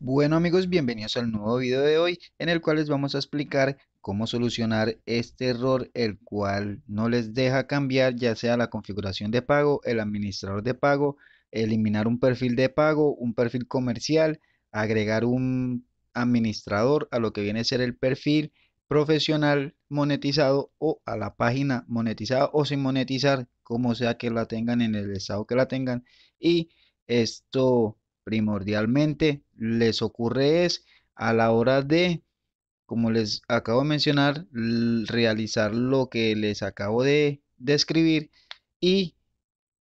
Bueno amigos, bienvenidos al nuevo video de hoy en el cual les vamos a explicar cómo solucionar este error el cual no les deja cambiar ya sea la configuración de pago, el administrador de pago, eliminar un perfil de pago, un perfil comercial, agregar un administrador a lo que viene a ser el perfil profesional monetizado o a la página monetizada o sin monetizar, como sea que la tengan en el estado que la tengan y esto primordialmente les ocurre es a la hora de, como les acabo de mencionar, realizar lo que les acabo de describir y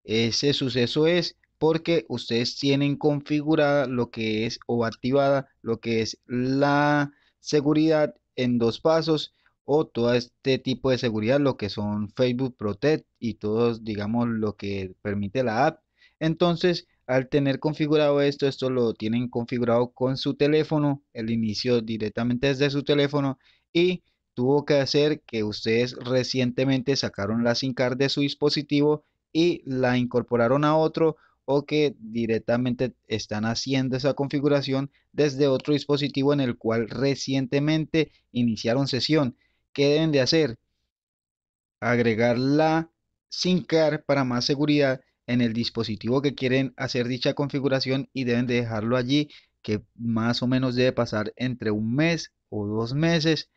ese suceso es porque ustedes tienen configurada lo que es o activada lo que es la seguridad en dos pasos o todo este tipo de seguridad, lo que son Facebook Protect y todos, digamos, lo que permite la app. Entonces, al tener configurado esto, esto lo tienen configurado con su teléfono, el inicio directamente desde su teléfono y tuvo que hacer que ustedes recientemente sacaron la SIM card de su dispositivo y la incorporaron a otro o que directamente están haciendo esa configuración desde otro dispositivo en el cual recientemente iniciaron sesión. ¿Qué deben de hacer? Agregar la SIM card para más seguridad en el dispositivo que quieren hacer dicha configuración y deben de dejarlo allí que más o menos debe pasar entre un mes o dos meses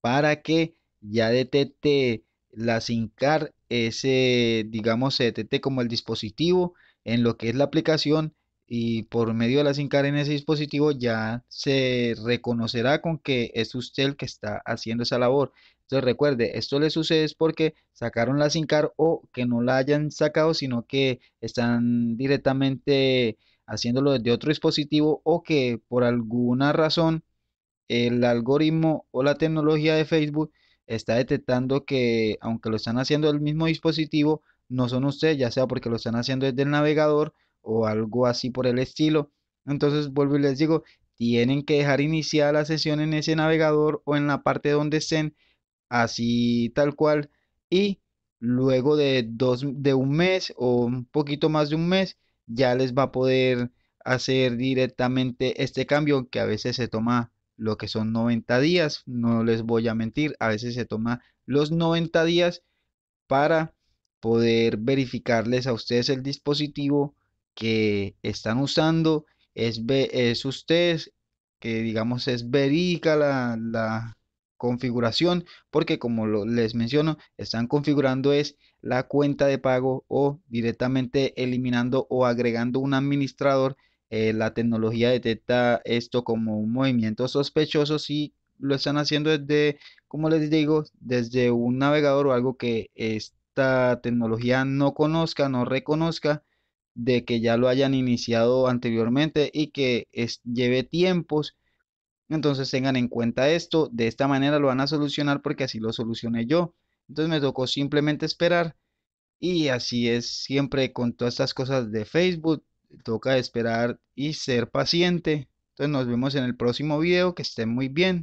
para que ya detecte la SINCAR ese digamos se detecte como el dispositivo en lo que es la aplicación y por medio de la SINCAR en ese dispositivo ya se reconocerá con que es usted el que está haciendo esa labor. Entonces recuerde, esto le sucede es porque sacaron la SINCAR o que no la hayan sacado, sino que están directamente haciéndolo desde otro dispositivo o que por alguna razón el algoritmo o la tecnología de Facebook está detectando que aunque lo están haciendo del mismo dispositivo, no son ustedes, ya sea porque lo están haciendo desde el navegador o algo así por el estilo. Entonces vuelvo y les digo, tienen que dejar iniciada la sesión en ese navegador o en la parte donde estén, así tal cual, y luego de, dos, de un mes o un poquito más de un mes, ya les va a poder hacer directamente este cambio que a veces se toma lo que son 90 días, no les voy a mentir, a veces se toma los 90 días para poder verificarles a ustedes el dispositivo que están usando es, es usted, que digamos es verídica la, la configuración, porque como les menciono, están configurando es la cuenta de pago o directamente eliminando o agregando un administrador. Eh, la tecnología detecta esto como un movimiento sospechoso si lo están haciendo desde, como les digo, desde un navegador o algo que esta tecnología no conozca, no reconozca de que ya lo hayan iniciado anteriormente y que lleve tiempos. Entonces tengan en cuenta esto, de esta manera lo van a solucionar porque así lo solucioné yo. Entonces me tocó simplemente esperar y así es siempre con todas estas cosas de Facebook, toca esperar y ser paciente. Entonces nos vemos en el próximo video, que estén muy bien.